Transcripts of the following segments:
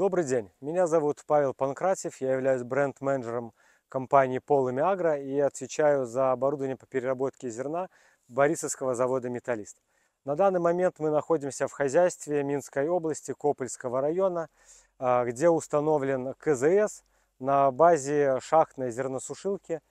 Добрый день, меня зовут Павел Панкратьев, я являюсь бренд-менеджером компании Полами Агро и отвечаю за оборудование по переработке зерна Борисовского завода «Металлист». На данный момент мы находимся в хозяйстве Минской области Копольского района, а, где установлен КЗС на базе шахтной зерносушилки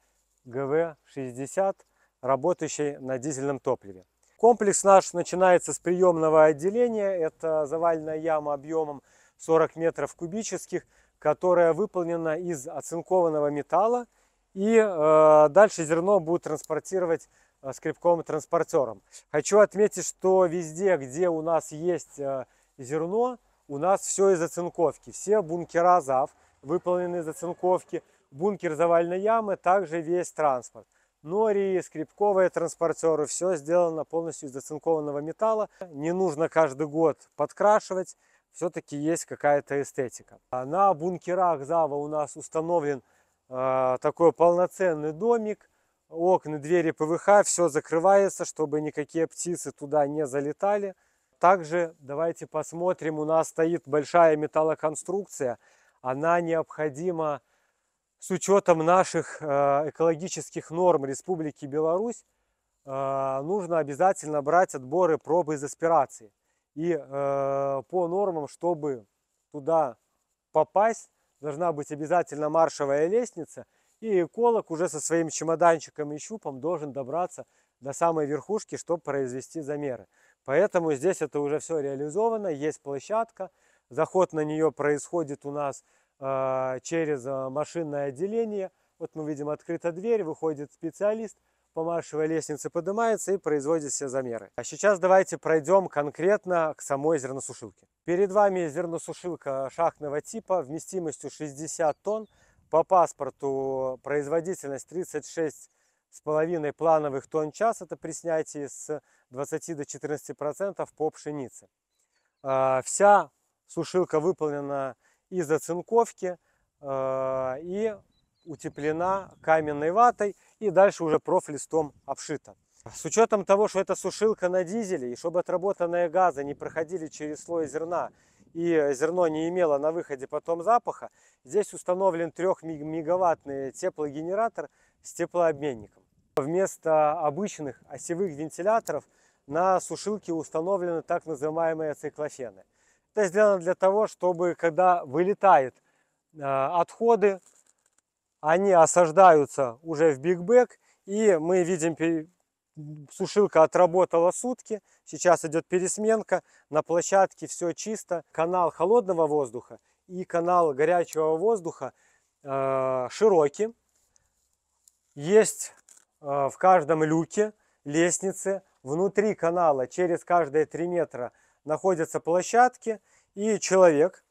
ГВ-60, работающей на дизельном топливе. Комплекс наш начинается с приемного отделения, это заваленная яма объемом 40 метров кубических, которая выполнена из оцинкованного металла. И э, дальше зерно будет транспортировать э, скребковым транспортером. Хочу отметить, что везде, где у нас есть э, зерно, у нас все из оцинковки. Все бункера ЗАВ выполнены из оцинковки. Бункер завальной ямы, также весь транспорт. Нори, скрипковые транспортеры, все сделано полностью из оцинкованного металла. Не нужно каждый год подкрашивать все-таки есть какая-то эстетика. А на бункерах Зава у нас установлен э, такой полноценный домик. Окна, двери ПВХ, все закрывается, чтобы никакие птицы туда не залетали. Также давайте посмотрим, у нас стоит большая металлоконструкция. Она необходима с учетом наших а, экологических норм Республики Беларусь. нужно обязательно брать отборы пробы из аспирации. И э, по нормам, чтобы туда попасть, должна быть обязательно маршевая лестница. И эколог уже со своим чемоданчиком и щупом должен добраться до самой верхушки, чтобы произвести замеры. Поэтому здесь это уже все реализовано, есть площадка. Заход на нее происходит у нас э, через э, машинное отделение. Вот мы видим открыта дверь, выходит специалист, помашивая лестницы, поднимается и производит все замеры. А сейчас давайте пройдем конкретно к самой зерносушилке. Перед вами зерносушилка шахтного типа вместимостью 60 тонн, по паспорту производительность 36 с половиной плановых тонн час, это при снятии с 20 до 14 процентов по пшенице. А, вся сушилка выполнена из оцинковки а, и утеплена каменной ватой и дальше уже профлистом обшито. С учетом того, что это сушилка на дизеле, и чтобы отработанные газы не проходили через слой зерна, и зерно не имело на выходе потом запаха, здесь установлен 3-мегаваттный теплогенератор с теплообменником. Вместо обычных осевых вентиляторов на сушилке установлены так называемые циклофены. Это сделано для того, чтобы когда вылетают э, отходы они осаждаются уже в биг бигбэк, и мы видим, сушилка отработала сутки, сейчас идет пересменка, на площадке все чисто, канал холодного воздуха и канал горячего воздуха э, широкий, есть э, в каждом люке лестницы, внутри канала через каждые 3 метра находятся площадки, и человек,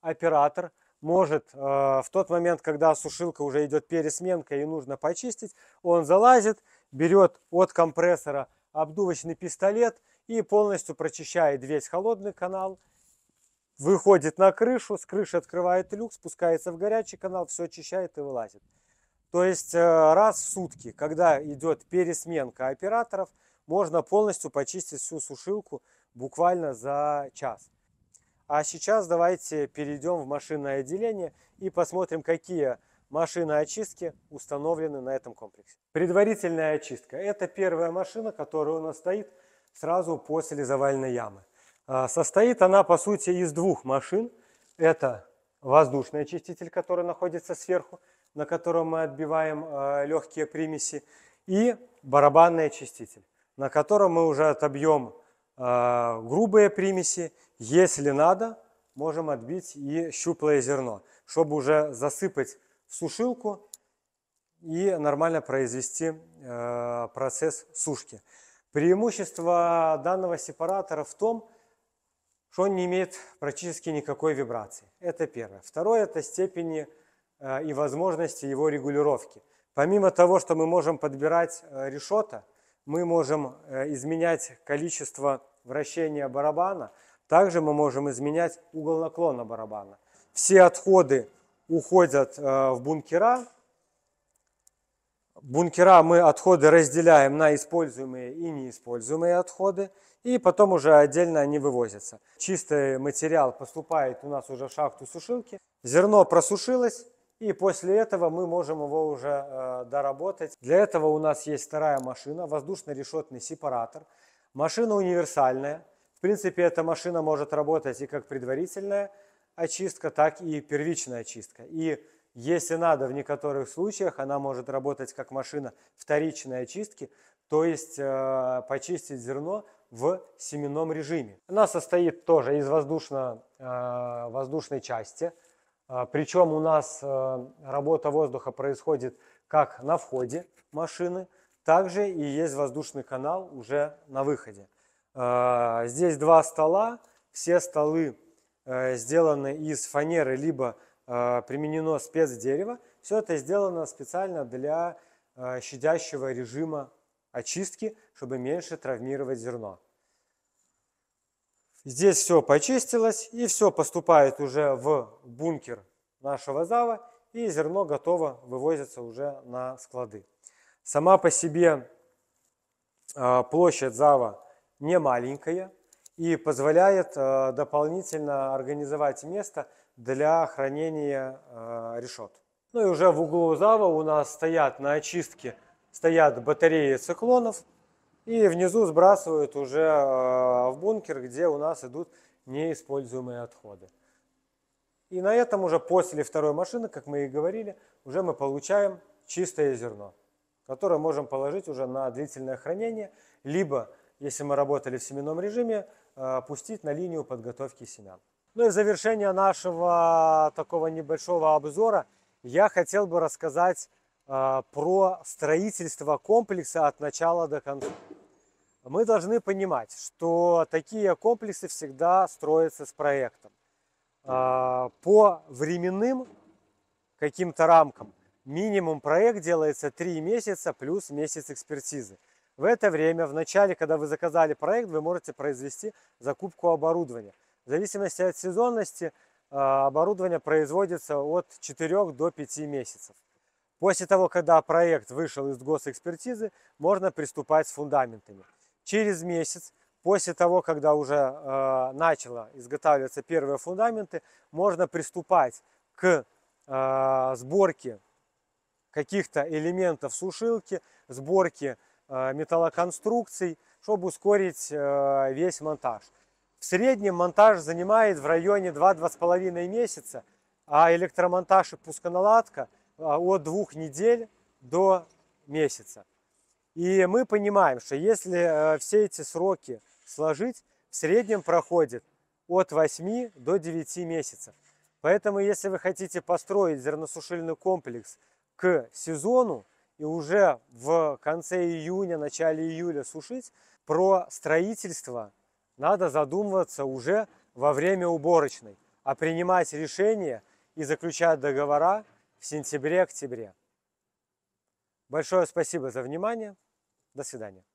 оператор, может а, в тот момент, когда сушилка уже идет пересменка и нужно почистить, он залазит, берет от компрессора обдувочный пистолет и полностью прочищает весь холодный канал, выходит на крышу, с крыши открывает люк, спускается в горячий канал, все очищает и вылазит. То есть э, раз в сутки, когда идет пересменка операторов, можно полностью почистить всю сушилку буквально за час. А сейчас давайте перейдем в машинное отделение и посмотрим, какие машины очистки установлены на этом комплексе. Предварительная очистка – это первая машина, которая у нас стоит сразу после завальной ямы. А, состоит она, по сути, из двух машин. Это воздушный очиститель, который находится сверху, на котором мы отбиваем а, легкие примеси, и барабанный очиститель, на котором мы уже отобьем Э, грубые примеси. Если надо, можем отбить и щуплое зерно, чтобы уже засыпать в сушилку и нормально произвести э, процесс сушки. Преимущество данного сепаратора в том, что он не имеет практически никакой вибрации. Это первое. Второе – это степени э, и возможности его регулировки. Помимо того, что мы можем подбирать решета – мы можем э, изменять количество вращения барабана. Также мы можем изменять угол наклона барабана. Все отходы уходят э, в бункера. Бункера мы отходы разделяем на используемые и неиспользуемые отходы. И потом уже отдельно они вывозятся. Чистый материал поступает у нас уже в шахту сушилки. Зерно просушилось, и после этого мы можем его уже э, доработать. Для этого у нас есть вторая машина, воздушно-решетный сепаратор. Машина универсальная. В принципе, эта машина может работать и как предварительная очистка, так и первичная очистка. И если надо, в некоторых случаях она может работать как машина вторичной очистки, то есть э, почистить зерно в семенном режиме. Она состоит тоже из воздушно, э, воздушной части, а, Причем у нас э, работа воздуха происходит как на входе машины, также и есть воздушный канал уже на выходе. А, здесь два стола, все столы э, сделаны из фанеры, либо э, применено спецдерево. Все это сделано специально для щадящего режима очистки, чтобы меньше травмировать зерно. Здесь все почистилось и все поступает уже в бункер нашего зала и зерно готово вывозится уже на склады. Сама по себе а, площадь зава не маленькая и позволяет а, дополнительно организовать место для хранения а, решет. Ну и уже в углу зава у нас стоят на очистке стоят батареи циклонов. И внизу сбрасывают уже э, в бункер, где у нас идут неиспользуемые отходы. И на этом уже после второй машины, как мы и говорили, уже мы получаем чистое зерно, которое можем положить уже на длительное хранение, либо, если мы работали в семенном режиме, э, пустить на линию подготовки семян. Ну и в завершение нашего такого небольшого обзора я хотел бы рассказать а, про строительство комплекса от начала до конца. Мы должны понимать, что такие комплексы всегда строятся с проектом. А, по временным каким-то рамкам минимум проект делается 3 месяца плюс месяц экспертизы. В это время, в начале, когда вы заказали проект, вы можете произвести закупку оборудования. В зависимости от сезонности а, оборудование производится от 4 до 5 месяцев. После того, когда проект вышел из госэкспертизы, можно приступать с фундаментами. Через месяц, после того, когда уже э, начало изготавливаться первые фундаменты, можно приступать к э, сборке каких-то элементов сушилки, сборке э, металлоконструкций, чтобы ускорить э, весь монтаж. В среднем монтаж занимает в районе 2-2,5 месяца, а электромонтаж и пусконаладка – а, от двух недель до месяца. И мы понимаем, что если э, все эти сроки сложить, в среднем проходит от 8 до 9 месяцев. Поэтому, если вы хотите построить зерносушильный комплекс к сезону и уже в конце июня, начале июля сушить, про строительство надо задумываться уже во время уборочной, а принимать решение и заключать договора сентябре-октябре. Большое спасибо за внимание. До свидания.